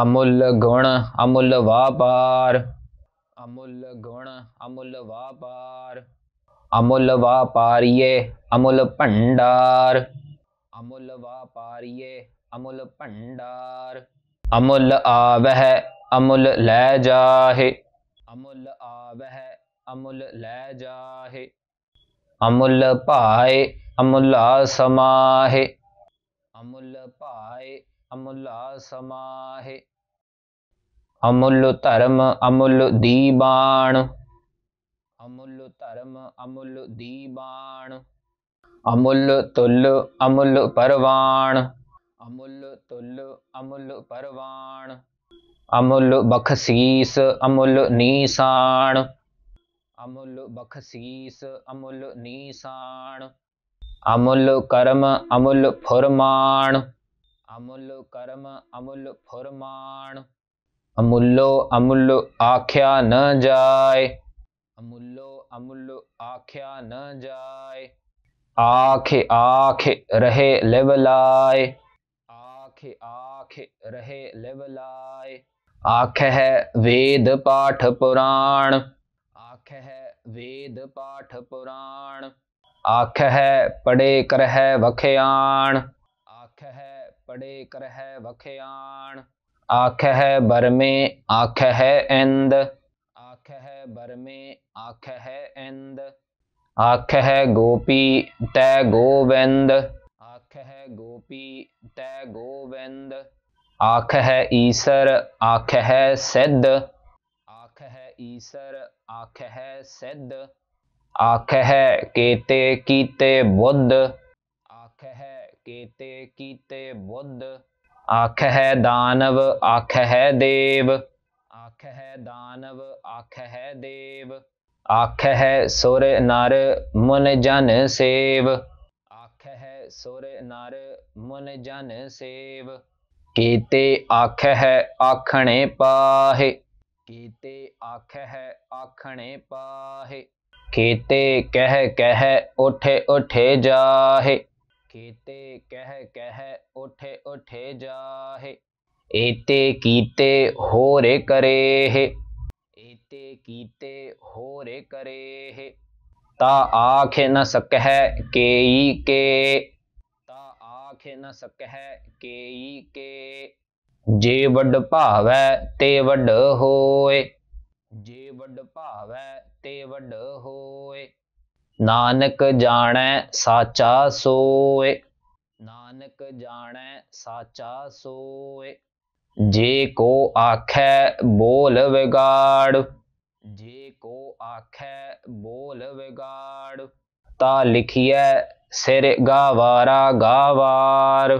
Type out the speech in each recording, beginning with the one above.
ਅਮੁੱਲ ਗੁਣ ਅਮੁੱਲ ਵਾਪਾਰ ਅਮੁੱਲ ਗੁਣ ਅਮੁੱਲ ਵਾਪਾਰ ਅਮੁੱਲ ਵਾਪਾਰੀਏ ਅਮੁੱਲ ਭੰਡਾਰ ਅਮੁੱਲ ਵਾਪਾਰੀਏ ਅਮੁੱਲ ਭੰਡਾਰ ਅਮੁੱਲ ਆਵਹਿ ਅਮੁੱਲ ਲੈ ਜਾਹੇ ਅਮੁੱਲ ਆਵਹਿ ਅਮੁੱਲ ਲੈ ਜਾਹੇ ਅਮੁੱਲ ਭਾਏ ਅਮੁੱਲਾ ਸਮਾਹੇ ਅਮੁੱਲ ਭਾਏ ਅਮੁੱਲਾ ਸਮਾਹੇ ਅਮੁੱਲ ਧਰਮ ਅਮੁੱਲ ਦੀਬਾਣ ਅਮੁੱਲ ਧਰਮ ਅਮੁੱਲ ਦੀਬਾਣ ਅਮੁੱਲ ਤੁਲ ਅਮੁੱਲ ਪਰਵਾਣ ਅਮੁੱਲ ਤੁਲ ਅਮੁੱਲ ਪਰਵਾਣ ਅਮੁੱਲ ਬਖਸ਼ੀਸ ਅਮੁੱਲ ਨੀਸਾਨ ਅਮੁੱਲ ਬਖਸ਼ੀਸ ਅਮੁੱਲ ਨੀਸਾਨ ਅਮੁੱਲ ਕਰਮ ਅਮੁੱਲ ਫੁਰਮਾਨ अमूल्य कर्म अमूल्य फुरमान अमूलो अमूल्य आख्या न जाए अमूलो अमूल्य आख्या न जाए आख आख रहे लेवलाए आख आख रहे लेवलाए आख है वेद पाठ पुराण आख है वेद पाठ पुराण आख है पढ़े कर है वख्याण आख है ਪੜੇ ਕਰਹਿ ਵਖਿਆਣ ਆਖਹਿ ਬਰਮੇ ਆਖਹਿ ਇੰਦ ਆਖਹਿ ਬਰਮੇ ਆਖਹਿ ਇੰਦ ਆਖਹਿ ਗੋਪੀ ਤੈ ਗੋਵਿੰਦ ਆਖਹਿ ਗੋਪੀ ਤੈ ਗੋਵਿੰਦ ਆਖਹਿ ਈਸਰ ਆਖਹਿ ਸਿੱਧ ਆਖਹਿ ਈਸਰ ਆਖਹਿ ਸਿੱਧ ਆਖਹਿ ਕੇਤੇ ਕੀਤੇ ਬੁੱਧ ਕੀਤੇ ਕੀਤੇ ਬੁੱਧ ਆਖ ਹੈ ਦਾਨਵ ਆਖ ਹੈ ਦੇਵ ਆਖ ਹੈ ਦਾਨਵ ਆਖ ਹੈ ਦੇਵ ਆਖ ਹੈ ਸੁਰ ਨਰ ਮਨ ਜਨ ਸੇਵ ਆਖ ਹੈ ਸੁਰ ਨਰ ਮਨ ਜਨ ਸੇਵ ਕੀਤੇ ਆਖ ਹੈ ਆਖਣੇ ਪਾਹੇ ਕੀਤੇ ਆਖ ਹੈ ਆਖਣੇ ਪਾਹੇ ਕੀਤੇ ਕਹਿ ਕਹਿ ਉਠੇ ਉਠੇ ਜਾਹੇ ਕੀਤੇ ਕਹਿ ਕਹਿ ਉਠੇ ਉਠੇ ਜਾਹੇ ਏਤੇ ਕੀਤੇ ਹੋਰੇ ਕਰੇ ਹੈ ਏਤੇ ਕੀਤੇ ਹੋਰੇ ਕਰੇ ਹੈ ਤਾ ਆਖੇ ਨ ਸਕਹਿ ਕੇਈ ਕੇ ਤਾ ਆਖੇ ਨ ਸਕਹਿ ਕੇਈ ਕੇ ਜੇ ਵੱਡ ਭਾਵੈ ਤੇ ਵੱਡ ਹੋਏ ਜੇ ਵੱਡ ਭਾਵੈ ਤੇ ਵੱਡ ਹੋਏ ਨਾਨਕ ਜਾਣੈ ਸਾਚਾ ਸੋਏ ਨਾਨਕ ਜਾਣੈ ਸਾਚਾ ਸੋਏ ਜੇ ਕੋ ਆਖੈ ਬੋਲ ਵਿਗਾੜ ਜੇ ਕੋ ਆਖੈ ਬੋਲ ਵਿਗਾੜ ਤਾ ਲਿਖੀਐ ਸਿਰ ਗਾਵਾਰਾ ਗਾਵਾਰ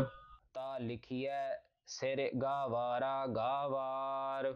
ਤਾ ਲਿਖੀਐ ਸਿਰ ਗਾਵਾਰਾ ਗਾਵਾਰ